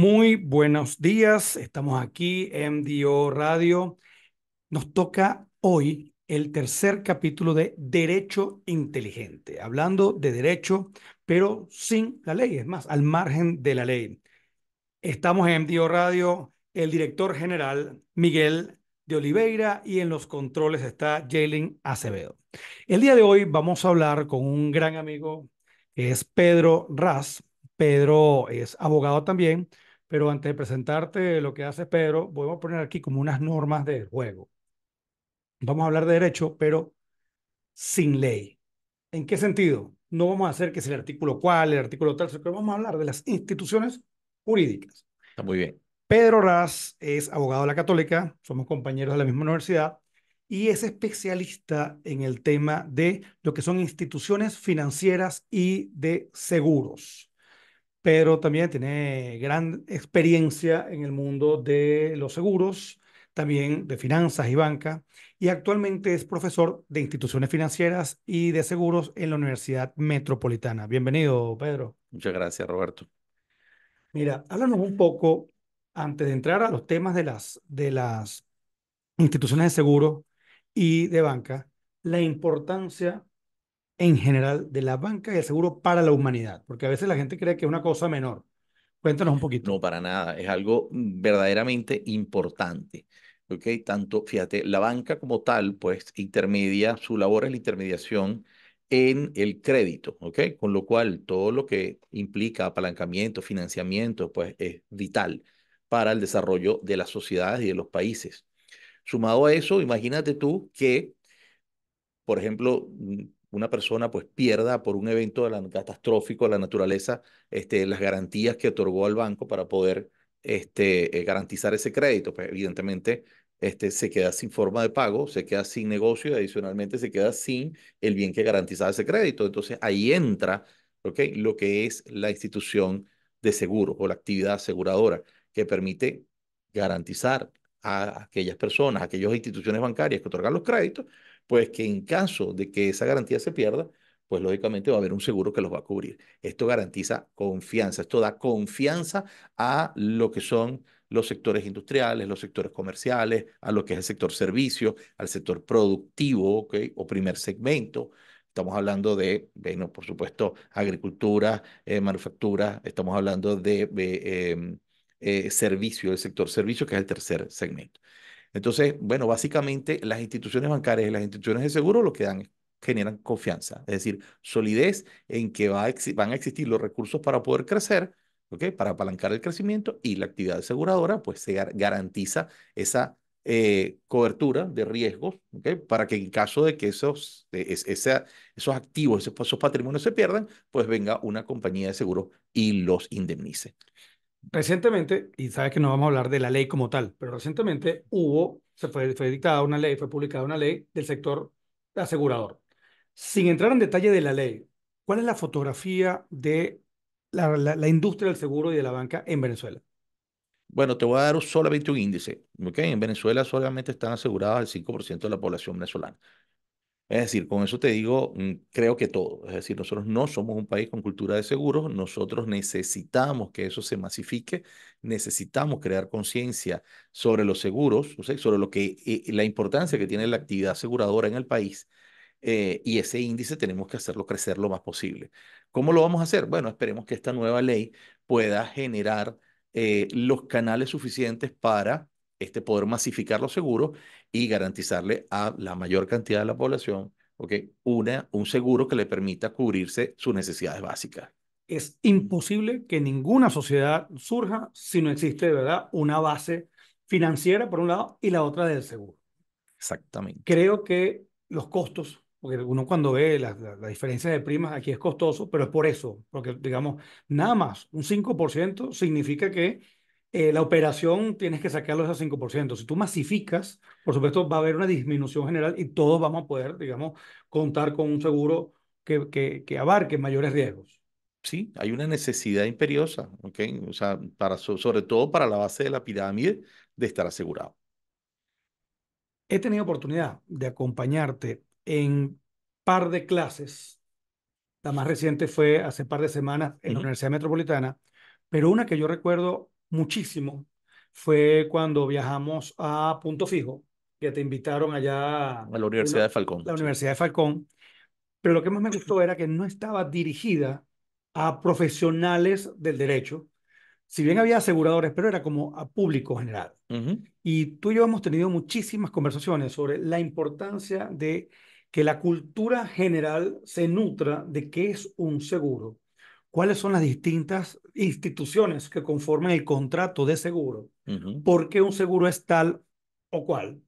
Muy buenos días, estamos aquí en Dio Radio. Nos toca hoy el tercer capítulo de Derecho Inteligente, hablando de derecho, pero sin la ley, es más, al margen de la ley. Estamos en Dio Radio, el director general Miguel de Oliveira y en los controles está Jalen Acevedo. El día de hoy vamos a hablar con un gran amigo que es Pedro Raz. Pedro es abogado también, pero antes de presentarte lo que hace Pedro, voy a poner aquí como unas normas de juego. Vamos a hablar de derecho, pero sin ley. ¿En qué sentido? No vamos a hacer que sea el artículo cual, el artículo tal, pero vamos a hablar de las instituciones jurídicas. Está muy bien. Pedro Raz es abogado de la Católica, somos compañeros de la misma universidad y es especialista en el tema de lo que son instituciones financieras y de seguros pero también tiene gran experiencia en el mundo de los seguros, también de finanzas y banca, y actualmente es profesor de instituciones financieras y de seguros en la Universidad Metropolitana. Bienvenido, Pedro. Muchas gracias, Roberto. Mira, háblanos un poco, antes de entrar a los temas de las, de las instituciones de seguro y de banca, la importancia en general de la banca y el seguro para la humanidad? Porque a veces la gente cree que es una cosa menor. Cuéntanos un poquito. No, para nada. Es algo verdaderamente importante. ¿ok? Tanto, fíjate, la banca como tal, pues intermedia, su labor es la intermediación en el crédito, ¿ok? Con lo cual, todo lo que implica apalancamiento, financiamiento, pues es vital para el desarrollo de las sociedades y de los países. Sumado a eso, imagínate tú que, por ejemplo, una persona pues pierda por un evento catastrófico de la naturaleza este, las garantías que otorgó al banco para poder este, eh, garantizar ese crédito. Pues evidentemente este, se queda sin forma de pago, se queda sin negocio y adicionalmente se queda sin el bien que garantizaba ese crédito. Entonces ahí entra okay, lo que es la institución de seguro o la actividad aseguradora que permite garantizar a aquellas personas, a aquellas instituciones bancarias que otorgan los créditos, pues que en caso de que esa garantía se pierda, pues lógicamente va a haber un seguro que los va a cubrir. Esto garantiza confianza, esto da confianza a lo que son los sectores industriales, los sectores comerciales, a lo que es el sector servicio, al sector productivo o primer segmento. Estamos hablando de, bueno, por supuesto, agricultura, eh, manufactura, estamos hablando de, eh, em, eh, servicio, el sector servicio, que es el tercer segmento. Entonces, bueno, básicamente las instituciones bancarias y las instituciones de seguro lo que dan es, generan confianza, es decir, solidez en que van a existir los recursos para poder crecer, ¿okay? para apalancar el crecimiento y la actividad aseguradora, pues se garantiza esa eh, cobertura de riesgos, ¿ok? para que en caso de que esos, e-, esos activos, esos, patrimonios se pierdan, pues venga una compañía de seguro y los indemnice. Recientemente, y sabes que no vamos a hablar de la ley como tal, pero recientemente hubo, se fue, fue dictada una ley, fue publicada una ley del sector asegurador. Sin entrar en detalle de la ley, ¿cuál es la fotografía de la, la, industria del seguro y de la banca en Venezuela? Bueno, te voy a dar solamente un índice. ¿okay? En Venezuela solamente están asegurados el 5% de la población venezolana. Es decir, con eso te digo, mm, creo que todo. Es decir, nosotros no somos un país con cultura de seguros, nosotros necesitamos que eso se masifique, necesitamos crear conciencia sobre los seguros, sobre lo que, eh, la importancia que tiene la actividad aseguradora en el país. Eh, y ese índice tenemos que hacerlo crecer lo más posible. ¿Cómo lo vamos a hacer? Bueno, esperemos que esta nueva ley pueda generar eh, los canales suficientes para este, poder masificar los seguros y garantizarle a la mayor cantidad de la población okay, una, un seguro que le permita cubrirse sus necesidades básicas. Es imposible que ninguna sociedad surja si no existe de verdad una base financiera por un lado y la otra del seguro. Exactamente. Creo que los costos, porque uno cuando ve la, la diferencias de primas aquí es costoso, pero es por eso, porque digamos, nada más un 5% significa que eh, la operación tienes que sacarlo a 5%. Si tú masificas, por supuesto, va a haber una disminución general y todos vamos a poder, digamos, contar con un seguro que, que, que abarque mayores riesgos. Sí, hay una necesidad imperiosa, ¿ok? O sea, para, sobre todo para la base de la pirámide de estar asegurado. He tenido oportunidad de acompañarte en par de clases. La más reciente fue hace par de semanas en la Universidad Metropolitana, pero una que yo recuerdo muchísimo fue cuando viajamos a Punto Fijo, que te invitaron allá. A la Universidad de Falcón. La Universidad de Falcón. Pero lo que más me gustó era que no estaba dirigida a profesionales del derecho, si bien había aseguradores, pero era como a público general. Y tú y yo hemos tenido muchísimas conversaciones sobre la importancia de que la cultura general se nutra de qué es un seguro cuáles son las distintas instituciones que conforman el contrato de seguro, por qué un seguro es tal o cual.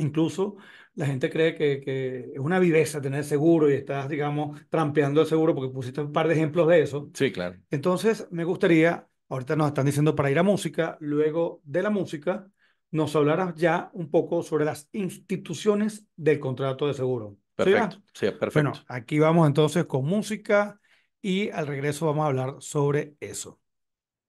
Incluso la gente cree que, es una viveza tener seguro y estás, digamos, trampeando el seguro porque pusiste un par de ejemplos de eso. Sí, claro. Entonces, me gustaría, ahorita nos están diciendo para ir a música, luego de la música, nos hablarás ya un poco sobre las instituciones del contrato de seguro. Perfecto, sí, perfecto. Bueno, aquí vamos entonces con música y al regreso vamos a hablar sobre eso.